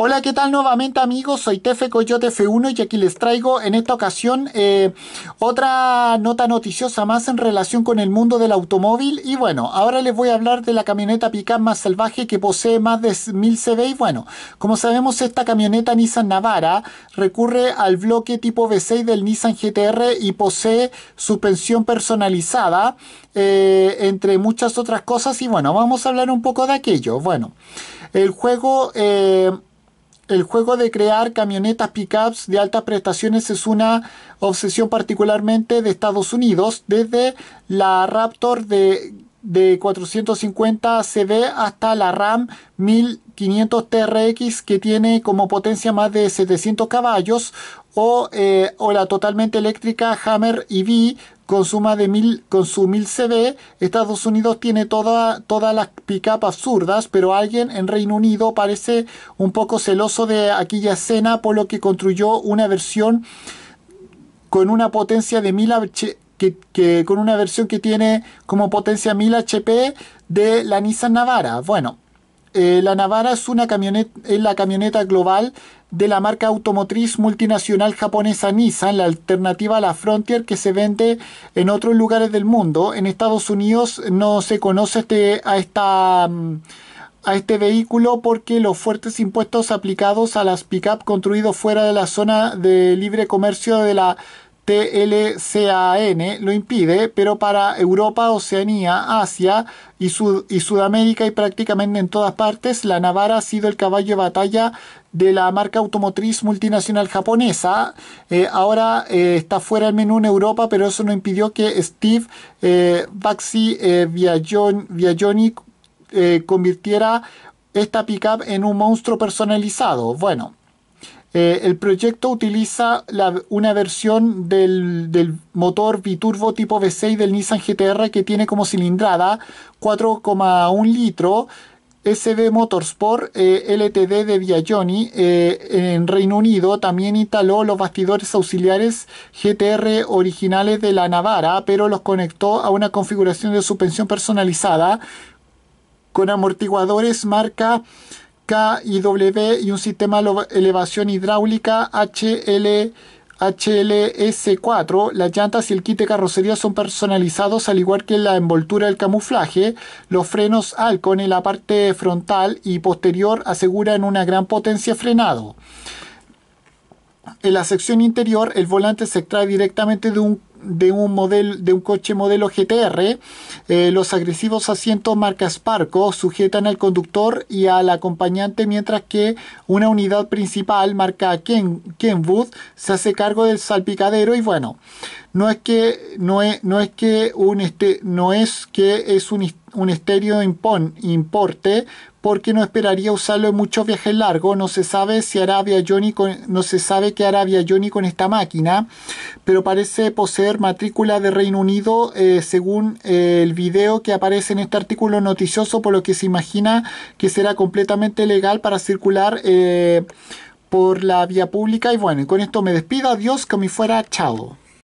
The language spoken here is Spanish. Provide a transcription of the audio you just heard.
Hola, ¿qué tal nuevamente amigos? Soy Tefe Coyote F1 y aquí les traigo en esta ocasión eh, otra nota noticiosa más en relación con el mundo del automóvil. Y bueno, ahora les voy a hablar de la camioneta Picard más salvaje que posee más de 1000 CV. Y bueno, como sabemos esta camioneta Nissan Navara recurre al bloque tipo V6 del Nissan GTR y posee suspensión personalizada, eh, entre muchas otras cosas. Y bueno, vamos a hablar un poco de aquello. Bueno, el juego... Eh, el juego de crear camionetas pickups de altas prestaciones es una obsesión particularmente de Estados Unidos, desde la Raptor de, 450 CB hasta la RAM 1000 500 TRX que tiene como potencia más de 700 caballos o, eh, o la totalmente eléctrica Hammer EV con, suma de mil, con su 1000 CB. Estados Unidos tiene toda, todas las pick-up absurdas, pero alguien en Reino Unido parece un poco celoso de aquella escena por lo que construyó una versión con una potencia de 1000 HP. Que, con una versión que tiene como potencia 1000 HP de la Nissan Navara. Bueno, eh, la Navara es, una camioneta, la camioneta global de la marca automotriz multinacional japonesa Nissan, la alternativa a la Frontier que se vende en otros lugares del mundo. En Estados Unidos no se conoce este, a esta a este vehículo porque los fuertes impuestos aplicados a las pick-up construidos fuera de la zona de libre comercio de la TLCAN lo impide, pero para Europa, Oceanía, Asia y, Sudamérica y prácticamente en todas partes, la Navara ha sido el caballo de batalla de la marca automotriz multinacional japonesa. Eh, ahora eh, está fuera del menú en Europa, pero eso no impidió que Steve eh, Baxi via convirtiera esta pickup en un monstruo personalizado. Bueno. Eh, el proyecto utiliza una versión del, motor biturbo tipo V6 del Nissan GTR que tiene como cilindrada 4,1 litro. SD Motorsport eh, LTD de Viajoni eh, en Reino Unido también instaló los bastidores auxiliares GTR originales de la Navara, pero los conectó a una configuración de suspensión personalizada con amortiguadores marca KIW y un sistema de elevación hidráulica HL, HLS4. Las llantas y el kit de carrocería son personalizados al igual que la envoltura del camuflaje. Los frenos Alcon en la parte frontal y posterior aseguran una gran potencia frenado. En la sección interior, el volante se extrae directamente de un de un, modelo de un coche modelo GTR. Eh, los agresivos asientos marca Sparco sujetan al conductor y al acompañante, mientras que una unidad principal marca Kenwood se hace cargo del salpicadero y bueno no es que no es, no es que un este, no es que es un, estéreo importe porque no esperaría usarlo en muchos viajes largos. No se sabe si Arabia Johnny no se sabe qué Arabia Johnny con esta máquina, pero parece poseer matrícula de Reino Unido eh, según eh, el video que aparece en este artículo noticioso, por lo que se imagina que será completamente legal para circular eh, por la vía pública. Y bueno, con esto me despido. Adiós, que me fuera. Chao.